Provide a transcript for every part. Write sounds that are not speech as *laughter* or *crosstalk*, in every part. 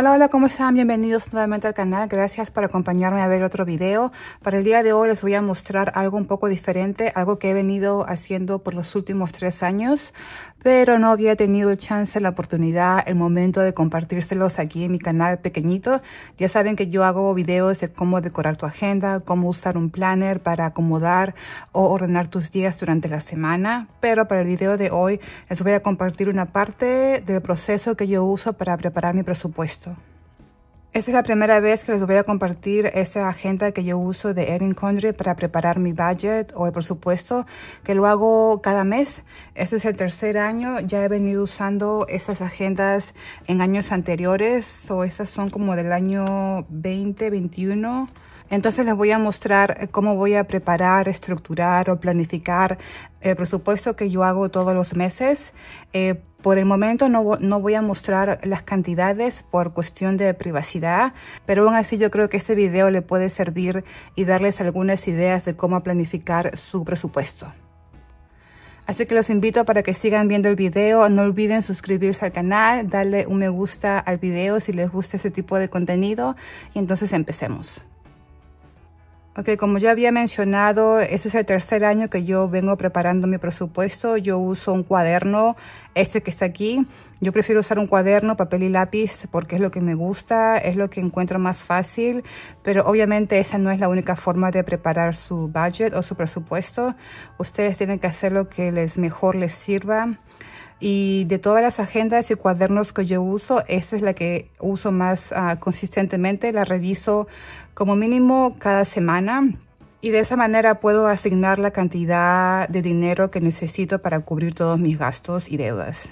Hola, hola, ¿cómo están? Bienvenidos nuevamente al canal. Gracias por acompañarme a ver otro video. Para el día de hoy les voy a mostrar algo un poco diferente, algo que he venido haciendo por los últimos tres años, pero no había tenido el chance, la oportunidad, el momento de compartírselos aquí en mi canal pequeñito. Ya saben que yo hago videos de cómo decorar tu agenda, cómo usar un planner para acomodar o ordenar tus días durante la semana, pero para el video de hoy les voy a compartir una parte del proceso que yo uso para preparar mi presupuesto. Esta es la primera vez que les voy a compartir esta agenda que yo uso de Erin Condry para preparar mi budget o el presupuesto, que lo hago cada mes. Este es el tercer año, ya he venido usando estas agendas en años anteriores, o estas son como del año 2021. Entonces les voy a mostrar cómo voy a preparar, estructurar o planificar el presupuesto que yo hago todos los meses. Eh, por el momento no, voy a mostrar las cantidades por cuestión de privacidad, pero aún así yo creo que este video le puede servir y darles algunas ideas de cómo planificar su presupuesto. Así que los invito para que sigan viendo el video. No olviden suscribirse al canal, darle un me gusta al video si les gusta este tipo de contenido y entonces empecemos. Ok, como ya había mencionado, este es el tercer año que yo vengo preparando mi presupuesto. Yo uso un cuaderno, este que está aquí. Yo prefiero usar un cuaderno, papel y lápiz porque es lo que me gusta, es lo que encuentro más fácil, pero obviamente esa no es la única forma de preparar su budget o su presupuesto. Ustedes tienen que hacer lo que les mejor les sirva y de todas las agendas y cuadernos que yo uso, esta es la que uso más ah, consistentemente, la reviso como mínimo cada semana y de esa manera puedo asignar la cantidad de dinero que necesito para cubrir todos mis gastos y deudas.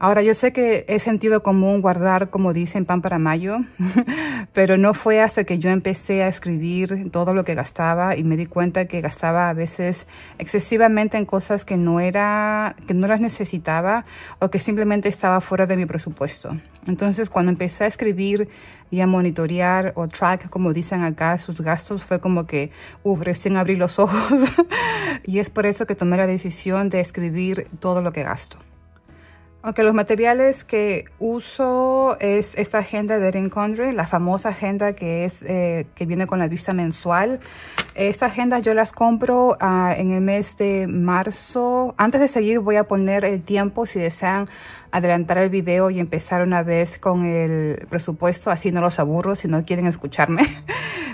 Ahora, yo sé que es sentido común guardar, como dicen, pan para mayo, *laughs* pero no fue hasta que yo empecé a escribir todo lo que gastaba y me di cuenta que gastaba a veces excesivamente en cosas que no, era, que no las necesitaba o que simplemente estaba fuera de mi presupuesto. Entonces, cuando empecé a escribir y a monitorear o track, como dicen acá, sus gastos, fue como que, uff, recién abrí los *laughs* ojos. y es por eso que tomé la decisión de escribir todo lo que gasto los materiales que uso es esta agenda de Erin Condren, la famosa agenda que es eh, que viene con la vista mensual. Esta agenda yo las compro ah, en el mes de marzo. Antes de seguir voy a poner el tiempo si desean adelantar el video y empezar una vez con el presupuesto, así no los aburro si no quieren escucharme. *laughs*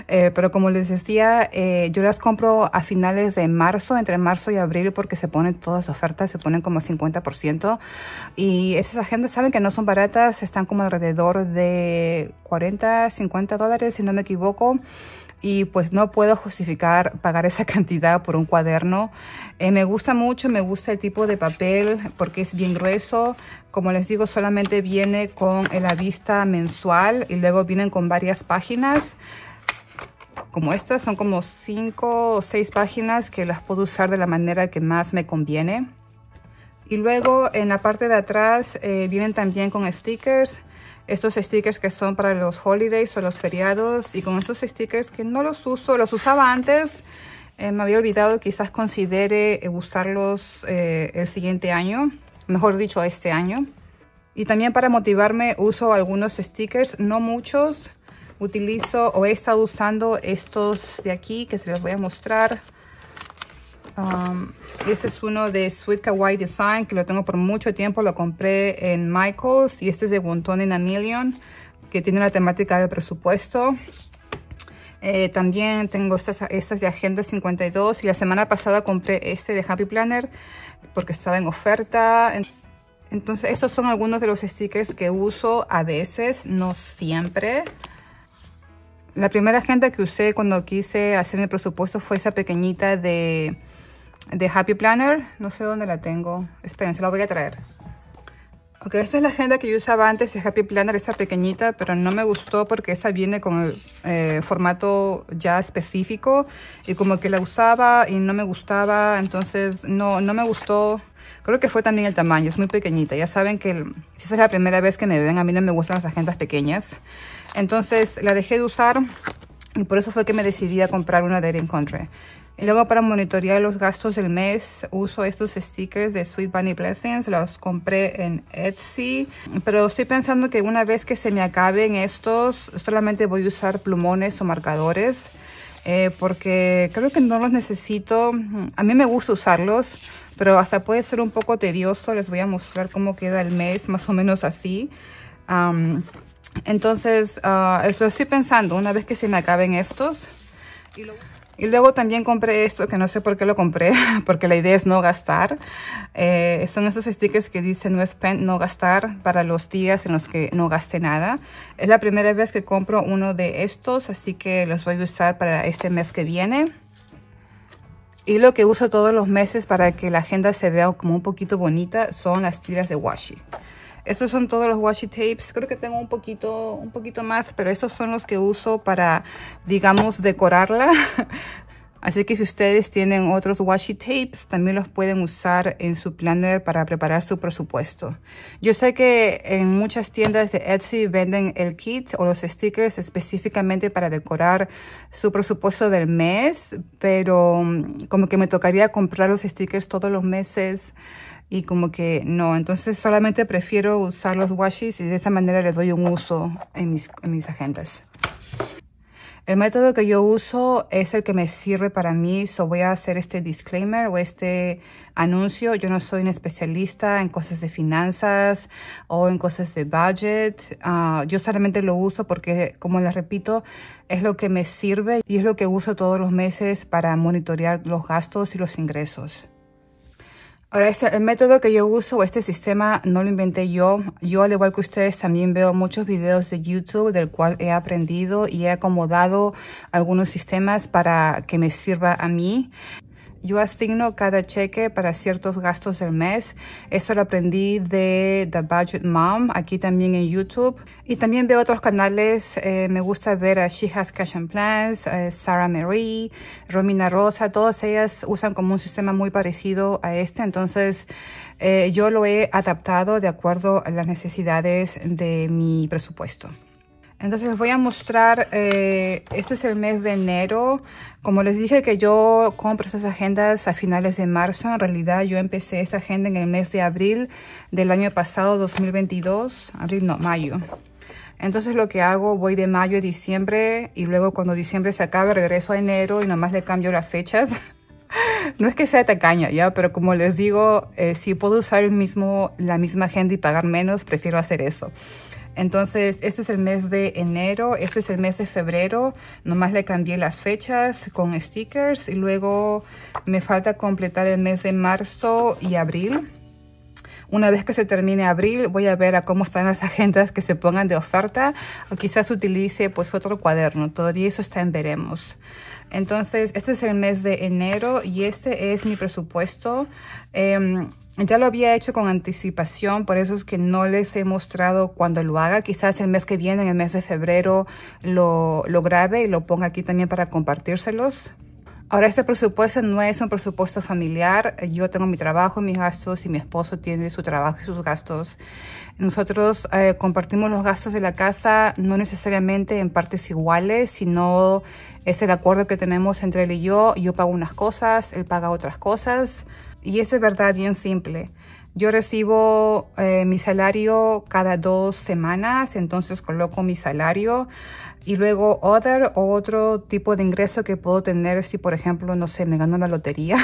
Eh, pero como les decía, eh, yo las compro a finales de marzo, entre marzo y abril, porque se ponen todas ofertas, se ponen como 50%. Y esas agendas saben que no son baratas, están como alrededor de 40, 50 dólares, si no me equivoco y pues no puedo justificar pagar esa *laughs* cantidad por un cuaderno. Eh, me gusta mucho, me gusta el tipo de papel porque es bien grueso. Como les digo, solamente viene con eh, la vista mensual y luego vienen con varias páginas como estas, son como cinco o seis páginas que las puedo usar de la manera que más me conviene. Y luego en la parte de atrás eh, vienen también con stickers estos stickers que son para los holidays o los feriados y con estos stickers que no los uso, los usaba antes, eh, me había olvidado, quizás considere eh, usarlos eh, el siguiente año, mejor dicho este año. Y también para motivarme uso algunos stickers, no muchos, utilizo o he estado usando estos de aquí que se los voy a mostrar. Um, este es uno de Sweet Kawaii Design, que lo tengo por mucho tiempo. Lo compré en Michael's. Y este es de Wonton en a Million, que tiene la temática de presupuesto. Eh, también tengo estas, estas de Agenda 52. Y la semana pasada compré este de Happy Planner, porque estaba en oferta. Entonces, estos son algunos de los stickers que uso a veces, no siempre. La primera agenda que usé cuando quise hacer mi presupuesto fue esa pequeñita de de Happy Planner. No sé dónde la tengo. Esperen, se la voy a traer. Ok, esta es la agenda que yo usaba antes de Happy Planner, esta pequeñita, pero no me gustó porque esta viene con el eh, formato ya específico y como que la usaba y no me gustaba, entonces no, no me gustó. Creo que fue también el tamaño, es muy pequeñita. Ya saben que si esa es la primera vez que me ven, a mí no me gustan las agendas pequeñas. Entonces la dejé de usar y por eso fue que me decidí a comprar una de Erin Country. Y Luego para monitorear los gastos del mes uso estos stickers de Sweet Bunny Blessings, los compré en Etsy, pero estoy pensando que una vez que se me acaben estos solamente voy a usar plumones o marcadores. Eh, porque creo que no los necesito. A mí me gusta usarlos, pero hasta puede ser un poco tedioso. Les voy a mostrar cómo queda el mes, más o menos así. entonces, ah, estoy pensando, una vez que se me acaben estos. Y luego también compré esto, que no sé por qué lo compré, *laughs* porque la idea es no gastar. Eh, son estos stickers que dicen no spend, no gastar, para los días en los que no gaste nada. Es la primera vez que compro uno de estos, así que los voy a usar para este mes que viene. Y lo que uso todos los meses para que la agenda se vea como un poquito bonita son las tiras de washi. Estos son todos los washi tapes. Creo que tengo un poquito, un poquito más, pero estos son los que uso para, digamos, decorarla. *laughs* Así que si ustedes tienen otros washi tapes, también los pueden usar en su planner para preparar su presupuesto. Yo sé que en muchas tiendas de Etsy venden el kit o los stickers específicamente para decorar su presupuesto del mes, pero mm, como que me tocaría comprar los stickers todos los meses y como que no, entonces solamente prefiero usar los washis y de esa manera le doy un uso en mis, en mis agendas. El método que yo uso es el que me sirve para mí, so voy a hacer este disclaimer o este anuncio. Yo no soy un especialista en cosas de finanzas o en cosas de budget. Ah, yo solamente lo uso porque, como les repito, es lo que me sirve y es lo que uso todos los meses para monitorear los gastos y los ingresos. Ahora, este, el método que yo uso, este sistema, no lo inventé yo. Yo, al igual que ustedes, también veo muchos videos de YouTube del cual he aprendido y he acomodado algunos sistemas para que me sirva a mí. Yo asigno cada cheque para ciertos gastos del mes. Eso lo aprendí de The Budget Mom, aquí también en YouTube. Y también veo otros canales. Eh, me gusta ver a She Has Cash and Plans, eh, Sarah Marie, Romina Rosa. Todas ellas usan como un sistema muy parecido a este. Entonces, eh, yo lo he adaptado de acuerdo a las necesidades de mi presupuesto. Entonces les voy a mostrar, eh, este es el mes de enero. Como les dije que yo compro esas agendas a finales de marzo, en realidad yo empecé esa agenda en el mes de abril del año pasado, 2022. Abril, no, mayo. Entonces lo que hago, voy de mayo a diciembre y luego cuando diciembre se acabe regreso a enero y nomás le cambio las fechas. *laughs* no es que sea tacaña, ¿ya? Pero como les digo, eh, si puedo usar el mismo, la misma agenda y pagar menos, prefiero hacer eso. Entonces, este es el mes de enero, este es el mes de febrero. Nomás le cambié las fechas con stickers y luego me falta completar el mes de marzo y abril. Una vez que se termine abril, voy a ver a cómo están las agendas que se pongan de oferta o quizás utilice pues otro cuaderno. Todavía eso está en veremos. Entonces, este es el mes de enero y este es mi presupuesto. Em, ya lo había hecho con anticipación, por eso es que no les he mostrado cuando lo haga. Quizás el mes que viene, en el mes de febrero, lo, lo grabe y lo ponga aquí también para compartírselos. Ahora, este presupuesto no es un presupuesto familiar. Yo tengo mi trabajo, mis gastos y mi esposo tiene su trabajo y sus gastos. Nosotros eh, compartimos los gastos de la casa no necesariamente en partes iguales, sino es el acuerdo que tenemos entre él y yo. Yo pago unas cosas, él paga otras cosas y es verdad bien simple. Yo recibo eh, mi salario cada dos semanas, entonces coloco mi salario y luego other o otro tipo de ingreso que puedo tener si, por ejemplo, no sé, me gano la lotería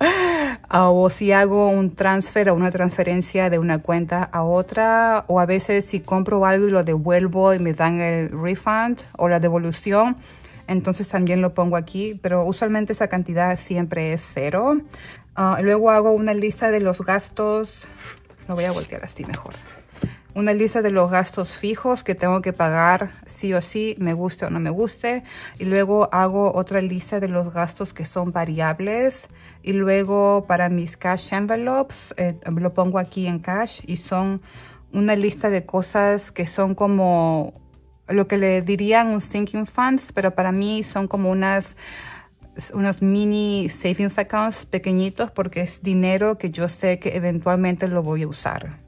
*laughs* o si hago un transfer o una transferencia de una cuenta a otra o a veces si compro algo y lo devuelvo y me dan el refund o la devolución. Entonces también lo pongo aquí, pero usualmente esa cantidad siempre es cero. Ah, luego hago una lista de los gastos. Lo voy a voltear así mejor. Una lista de los gastos fijos que tengo que pagar sí o sí, me guste o no me guste. Y luego hago otra lista de los gastos que son variables. Y luego para mis cash envelopes, eh, lo pongo aquí en cash y son una lista de cosas que son como lo que le dirían un thinking funds, pero para mí son como unas unos mini savings accounts pequeñitos porque es dinero que yo sé que eventualmente lo voy a usar.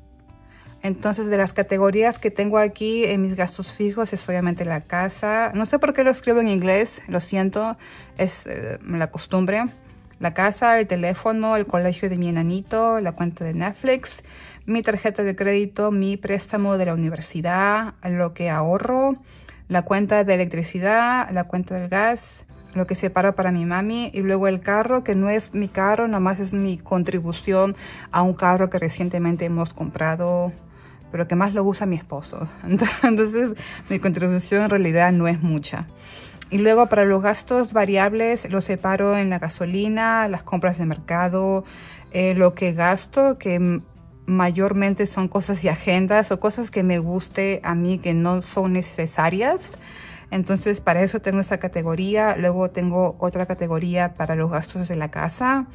Entonces, de las categorías que tengo aquí en mis gastos fijos es obviamente la casa. No sé por qué lo escribo en inglés, lo siento, es eh, la costumbre. La casa, el teléfono, el colegio de mi enanito, la cuenta de Netflix, mi tarjeta de crédito, mi préstamo de la universidad, lo que ahorro, la cuenta de electricidad, la cuenta del gas, lo que separo para mi mami y luego el carro que no es mi carro, nada más es mi contribución a un carro que recientemente hemos comprado pero que más lo usa mi esposo. *laughs* Entonces mi contribución en realidad no es mucha. Y luego para los gastos variables los separo en la gasolina, las compras de mercado, eh, lo que gasto, que mayormente son cosas y agendas o cosas que me guste a mí que no son necesarias. Entonces, para eso tengo esta categoría. Luego tengo otra categoría para los gastos de la casa.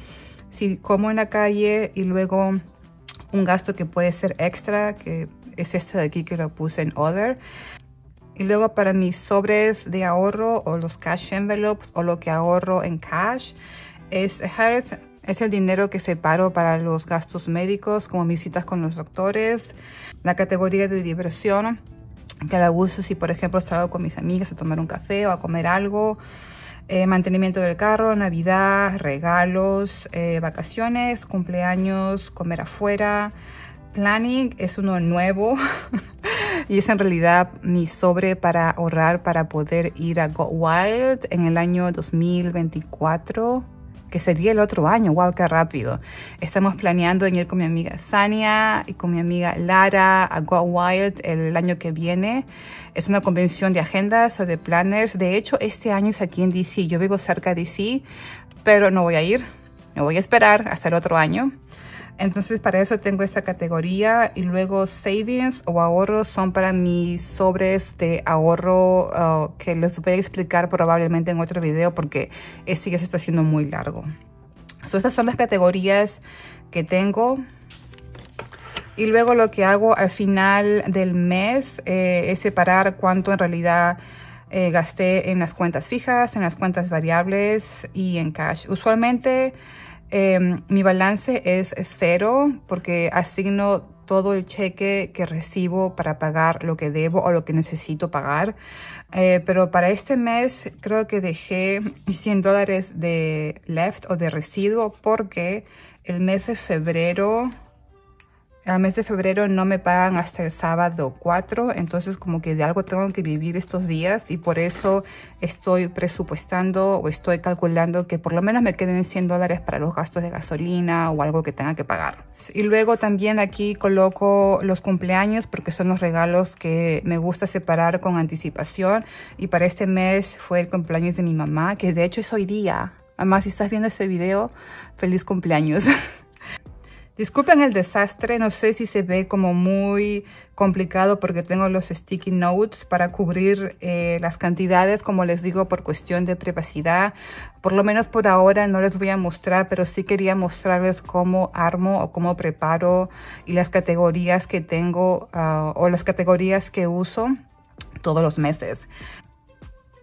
Si como en la calle y luego un gasto que puede ser extra, que es este de aquí que lo puse en Other. Y luego para mis sobres de ahorro o los cash envelopes o lo que ahorro en cash es Health. Es el dinero que separo para los gastos médicos como mis citas con los doctores, la categoría de diversión que la uso si por ejemplo salgo con mis amigas a tomar un café o a comer algo, eh, mantenimiento del carro, navidad, regalos, eh, vacaciones, cumpleaños, comer afuera. Planning es uno nuevo *laughs* y es en realidad mi sobre para ahorrar para poder ir a Go Wild en el año 2024 que sería el otro año. ¡Wow, qué rápido! Estamos planeando venir ir con mi amiga Zania y con mi amiga Lara a Go Wild el año que viene. Es una convención de agendas o de planners. De hecho, este año es aquí en DC. Yo vivo cerca de DC, pero no voy a ir. Me voy a esperar hasta el otro año. Entonces para eso tengo esta categoría y luego savings o ahorros son para mis sobres de ahorro uh, que les voy a explicar probablemente en otro video porque este ya se está haciendo muy largo. estas son las categorías que tengo. Y luego lo que hago al final del mes eh, es separar cuánto en realidad eh, gasté en las cuentas fijas, en las cuentas variables y en cash. Usualmente... Em, mi balance es cero porque asigno todo el cheque que recibo para pagar lo que debo o lo que necesito pagar. Eh, pero para este mes creo que dejé 100 dólares de left o de residuo porque el mes de febrero al mes de febrero no me pagan hasta el sábado 4, entonces como que de algo tengo que vivir estos días y por eso estoy presupuestando o estoy calculando que por lo menos me queden 100 dólares para los gastos de gasolina o algo que tenga que pagar. Y luego también aquí coloco los cumpleaños porque son los regalos que me gusta separar con anticipación y para este mes fue el cumpleaños de mi mamá, que de hecho es hoy día. Mamá, si estás viendo este video, feliz cumpleaños. *laughs* Disculpen el desastre, no sé si se ve como muy complicado porque tengo los sticky notes para cubrir eh, las cantidades, como les digo, por cuestión de privacidad. Por lo menos por ahora no les voy a mostrar, pero sí quería mostrarles cómo armo o cómo preparo y las categorías que tengo ah, o las categorías que uso todos los meses.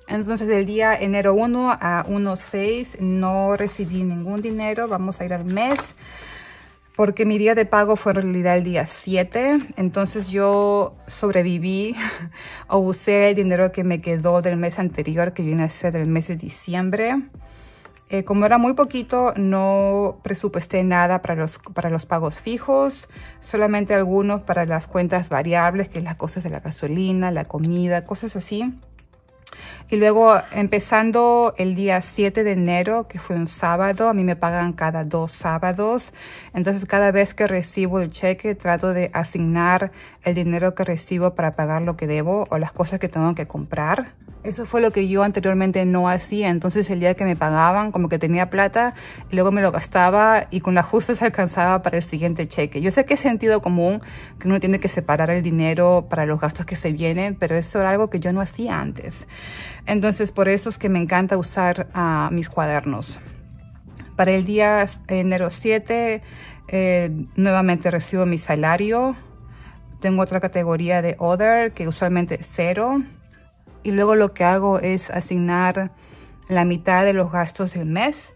Entonces el día enero 1 a 1.6 no recibí ningún dinero, vamos a ir al mes porque mi día de pago fue en realidad el día 7, entonces yo sobreviví *laughs* o usé el dinero que me quedó del mes anterior, que viene a ser del mes de diciembre. Eh, como era muy poquito, no presupuesté nada para los, para los pagos fijos, solamente algunos para las cuentas variables, que es las cosas de la gasolina, la comida, cosas así. Y luego empezando el día 7 de enero, que fue un sábado, a mí me pagan cada dos sábados. Entonces cada vez que recibo el cheque trato de asignar el dinero que recibo para pagar lo que debo o las cosas que tengo que comprar. Eso fue lo que yo anteriormente no hacía. Entonces el día que me pagaban, como que tenía plata, y luego me lo gastaba y con la justa se *laughs* alcanzaba para el siguiente cheque. Yo sé que es sentido común que uno tiene que separar el dinero para los gastos que se vienen, pero eso era algo que yo no hacía antes. Entonces por eso es que me encanta usar a ah, mis cuadernos. Para el día enero 7, eh, nuevamente recibo mi salario. Tengo otra categoría de Other, que usualmente es cero y luego lo que hago es asignar la mitad de los gastos del mes,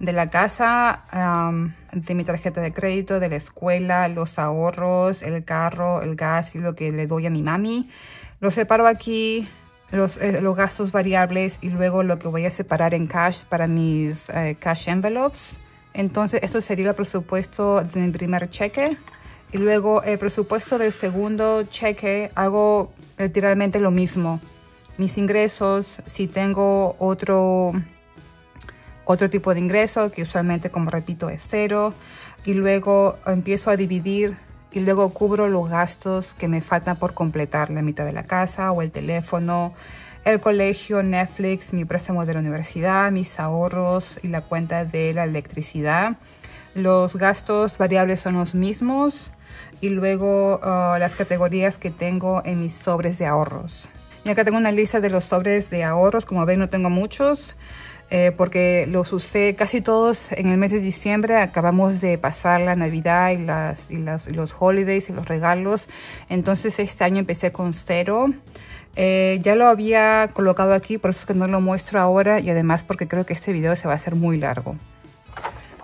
de la casa, de mi tarjeta de crédito, de la escuela, los ahorros, el carro, el gas y lo que le doy a mi mami. Lo separo aquí, los, eh, los gastos variables y luego lo que voy a separar en cash para mis eh, cash envelopes. Entonces, esto sería el presupuesto de mi primer cheque. Y luego el presupuesto del segundo cheque hago literalmente lo mismo mis ingresos, si tengo otro, otro tipo de ingreso, que usualmente, como repito, es cero, y luego empiezo a dividir y luego cubro los gastos que me faltan por completar, la mitad de la casa o el teléfono, el colegio, Netflix, mi préstamo de la universidad, mis ahorros y la cuenta de la electricidad. Los gastos variables son los mismos y luego ah, las categorías que tengo en mis sobres de ahorros. Y acá tengo una lista de los sobres de ahorros. Como ven, no tengo muchos. Eh, porque los usé casi todos en el mes de diciembre. Acabamos de pasar la Navidad y, las, los holidays y los regalos. Entonces este año empecé con cero. Eh, ya lo había colocado aquí, por eso es que no lo muestro ahora y además porque creo que este video se va a hacer muy largo.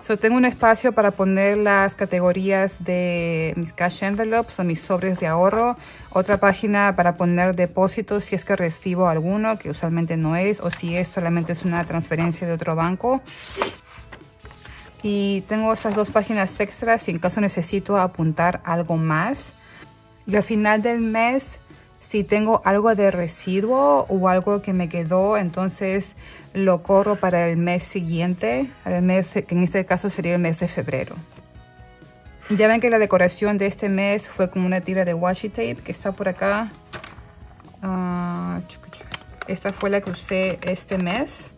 So, tengo un espacio para poner las categorías de mis cash envelopes o mis sobres de ahorro. Otra página para poner depósitos si es que recibo alguno, que usualmente no es, o si es solamente es una transferencia de otro banco. Y tengo esas dos páginas extras si en caso necesito apuntar algo más. Y al final del mes si tengo algo de residuo o algo que me quedó, entonces lo corro para el mes siguiente, el mes, que en este caso sería el mes de febrero. ya ven que la decoración de este mes fue como una tira de washi tape que está por acá. Ah, esta fue la que usé este mes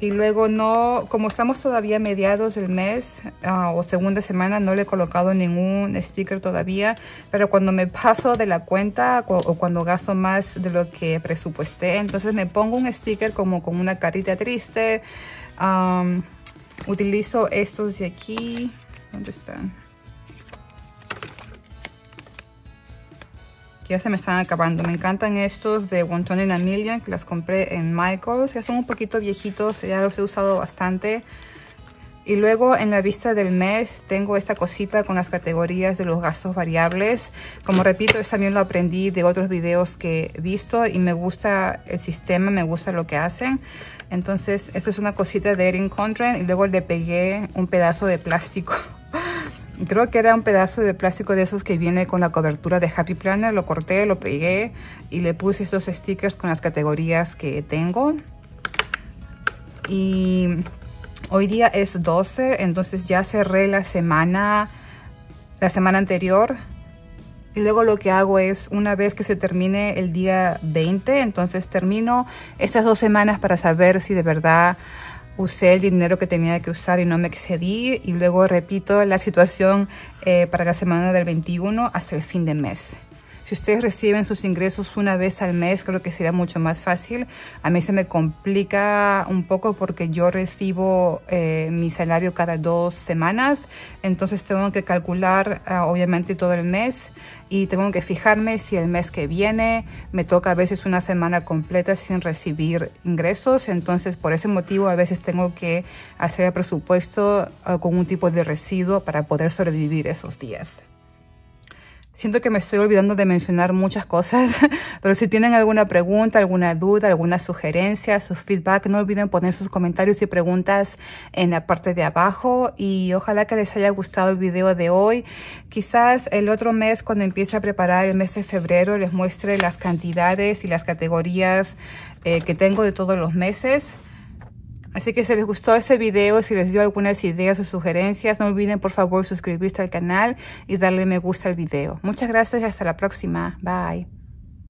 y luego no, como estamos todavía mediados del mes ah, o segunda semana, no le he colocado ningún sticker todavía, pero cuando me paso de la cuenta o, cuando gasto más de lo que presupuesté, entonces me pongo un sticker como con una carita triste. utilizo estos de aquí, ¿dónde están? ya se me están acabando. Me encantan estos de Wonton y in que las compré en Michaels. Ya son un poquito viejitos, ya los he usado bastante. Y luego en la vista del mes tengo esta cosita con las categorías de los gastos variables. Como repito, esto también lo aprendí de otros videos que he visto y me gusta el sistema, me gusta lo que hacen. Entonces, esto es una cosita de Erin Condren y luego le pegué un pedazo de plástico *laughs* creo que era un pedazo de plástico de esos que viene con la cobertura de Happy Planner. Lo corté, lo pegué y le puse estos stickers con las categorías que tengo. Y hoy día es 12, entonces ya cerré la semana, la semana anterior. Y luego lo que hago es, una vez que se termine el día 20, entonces termino estas dos semanas para saber si de verdad usé el dinero que tenía que usar y no me excedí. Y luego repito la situación eh, para la semana del 21 hasta el fin de mes. Si ustedes reciben sus ingresos una vez al mes, creo que sería mucho más fácil. A mí se me complica un poco porque yo recibo eh, mi salario cada dos semanas, entonces tengo que calcular ah, obviamente todo el mes y tengo que fijarme si el mes que viene me toca a veces una semana completa sin recibir ingresos, entonces por ese motivo a veces tengo que hacer el presupuesto eh, con un tipo de residuo para poder sobrevivir esos días. Siento que me estoy olvidando de mencionar muchas cosas, *laughs* pero si tienen alguna pregunta, alguna duda, alguna sugerencia, su feedback, no olviden poner sus comentarios y preguntas en la parte de abajo y ojalá que les haya gustado el video de hoy. Quizás el otro mes, cuando empiece a preparar el mes de febrero, les muestre las cantidades y las categorías eh, que tengo de todos los meses. Así que si les gustó este video, si les dio algunas ideas o sugerencias, no olviden por favor suscribirse al canal y darle me gusta al video. Muchas gracias y hasta la próxima. Bye.